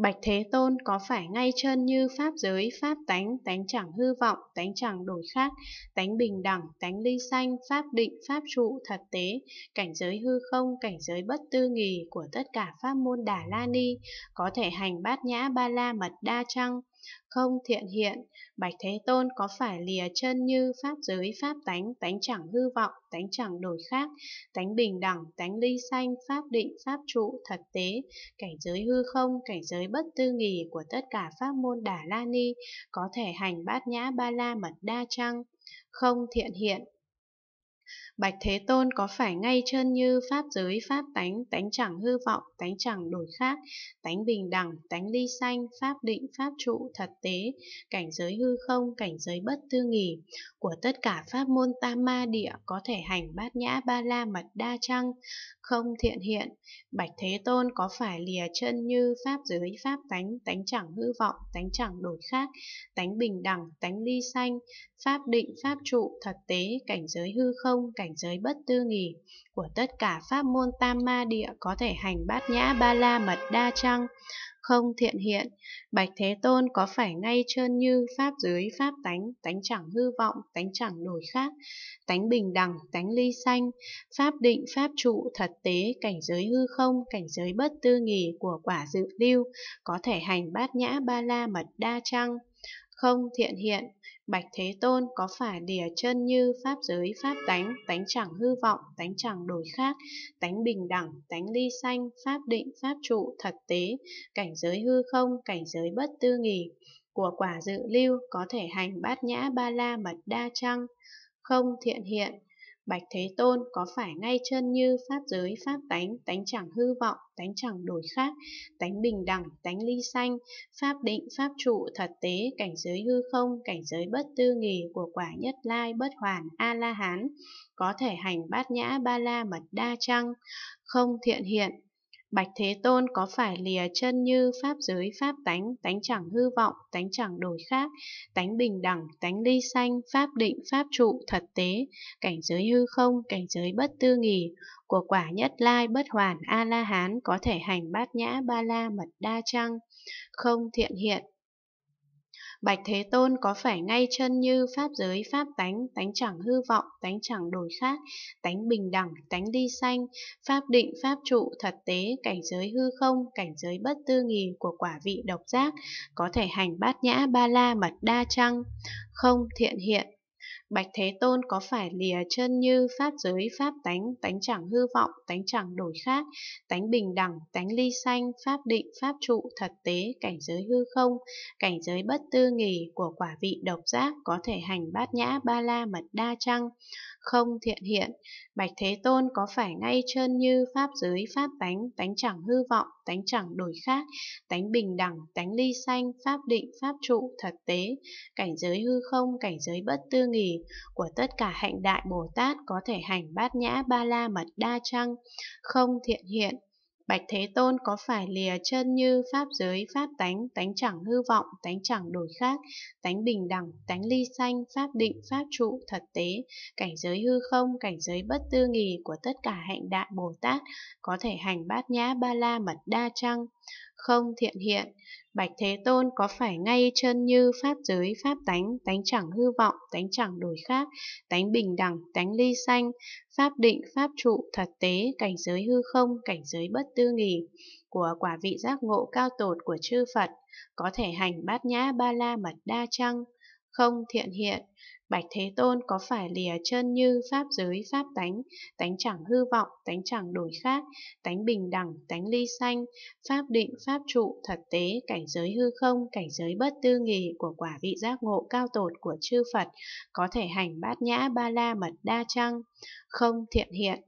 Bạch Thế Tôn có phải ngay chân như pháp giới, pháp tánh, tánh chẳng hư vọng, tánh chẳng đổi khác, tánh bình đẳng, tánh ly sanh, pháp định, pháp trụ, thật tế, cảnh giới hư không, cảnh giới bất tư nghì của tất cả pháp môn Đà La Ni, có thể hành bát nhã ba la mật đa chăng? Không thiện hiện, Bạch Thế Tôn có phải lìa chân như pháp giới pháp tánh, tánh chẳng hư vọng, tánh chẳng đổi khác, tánh bình đẳng, tánh ly sanh, pháp định, pháp trụ, thật tế, cảnh giới hư không, cảnh giới bất tư nghỉ của tất cả pháp môn Đà La Ni, có thể hành bát nhã ba la mật đa trăng. Không thiện hiện, Bạch Thế Tôn có phải ngay chân như pháp giới pháp tánh, tánh chẳng hư vọng, tánh chẳng đổi khác, tánh bình đẳng, tánh ly sanh, pháp định, pháp trụ, thật tế, cảnh giới hư không, cảnh giới bất tư nghỉ, của tất cả pháp môn tam ma địa có thể hành bát nhã ba la mật đa chăng, không thiện hiện, Bạch Thế Tôn có phải lìa chân như pháp giới pháp tánh, tánh chẳng hư vọng, tánh chẳng đổi khác, tánh bình đẳng, tánh ly sanh, pháp định, pháp trụ, thật tế, cảnh giới hư không, cảnh giới bất tư nghỉ của tất cả pháp môn tam ma địa có thể hành bát nhã ba la mật đa chăng? Không thiện hiện, Bạch Thế Tôn có phải ngay trơn như pháp dưới pháp tánh, tánh chẳng hư vọng, tánh chẳng đổi khác, tánh bình đẳng, tánh ly xanh, pháp định, pháp trụ, thật tế, cảnh giới hư không, cảnh giới bất tư nghỉ của quả dự lưu, có thể hành bát nhã ba la mật đa chăng? Không thiện hiện, Bạch Thế Tôn có phải đìa chân như pháp giới pháp tánh, tánh chẳng hư vọng, tánh chẳng đổi khác, tánh bình đẳng, tánh ly sanh, pháp định, pháp trụ, thật tế, cảnh giới hư không, cảnh giới bất tư nghỉ, của quả dự lưu có thể hành bát nhã ba la mật đa trăng. Không thiện hiện, Bạch Thế Tôn có phải ngay chân như pháp giới, pháp tánh, tánh chẳng hư vọng, tánh chẳng đổi khác, tánh bình đẳng, tánh ly sanh, pháp định, pháp trụ, thật tế, cảnh giới hư không, cảnh giới bất tư nghì của quả nhất lai, bất hoàn, A-la-hán, có thể hành bát nhã, ba la mật đa chăng, không thiện hiện, Bạch Thế Tôn có phải lìa chân như pháp giới pháp tánh, tánh chẳng hư vọng, tánh chẳng đổi khác, tánh bình đẳng, tánh ly sanh, pháp định, pháp trụ, thật tế, cảnh giới hư không, cảnh giới bất tư nghỉ, của quả nhất lai bất hoàn A-la-hán có thể hành bát nhã ba la mật đa trăng, không thiện hiện, Bạch Thế Tôn có phải ngay chân như pháp giới pháp tánh, tánh chẳng hư vọng, tánh chẳng đổi khác, tánh bình đẳng, tánh đi sanh, pháp định, pháp trụ, thật tế, cảnh giới hư không, cảnh giới bất tư nghì của quả vị độc giác, có thể hành bát nhã ba la mật đa chăng? Không, thiện hiện, Bạch Thế Tôn có phải lìa chân như pháp giới pháp tánh, tánh chẳng hư vọng, tánh chẳng đổi khác, tánh bình đẳng, tánh ly sanh, pháp định, pháp trụ, thật tế, cảnh giới hư không, cảnh giới bất tư nghỉ của quả vị độc giác có thể hành bát nhã ba la mật đa chăng? không thiện hiện, Bạch Thế Tôn có phải ngay trơn như pháp giới pháp tánh, tánh chẳng hư vọng, tánh chẳng đổi khác, tánh bình đẳng, tánh ly sanh, pháp định, pháp trụ, thật tế, cảnh giới hư không, cảnh giới bất tư nghỉ, của tất cả hạnh đại Bồ Tát có thể hành bát nhã ba la mật đa trăng, không thiện hiện, Bạch Thế Tôn có phải lìa chân như pháp giới, pháp tánh, tánh chẳng hư vọng, tánh chẳng đổi khác, tánh bình đẳng, tánh ly sanh, pháp định, pháp trụ, thật tế, cảnh giới hư không, cảnh giới bất tư nghì của tất cả hạnh đại Bồ Tát, có thể hành bát nhã ba la mật đa trăng, không thiện hiện, Bạch Thế Tôn có phải ngay chân như pháp giới, pháp tánh, tánh chẳng hư vọng, tánh chẳng đổi khác, tánh bình đẳng, tánh ly sanh, pháp định, pháp trụ, thật tế, cảnh giới hư không, cảnh giới bất tư nghỉ, của quả vị giác ngộ cao tột của chư Phật, có thể hành bát nhã ba la mật đa chăng? Không thiện hiện, Bạch Thế Tôn có phải lìa chân như pháp giới pháp tánh, tánh chẳng hư vọng, tánh chẳng đổi khác, tánh bình đẳng, tánh ly sanh, pháp định, pháp trụ, thật tế, cảnh giới hư không, cảnh giới bất tư nghị của quả vị giác ngộ cao tột của chư Phật, có thể hành bát nhã ba la mật đa chăng? Không thiện hiện,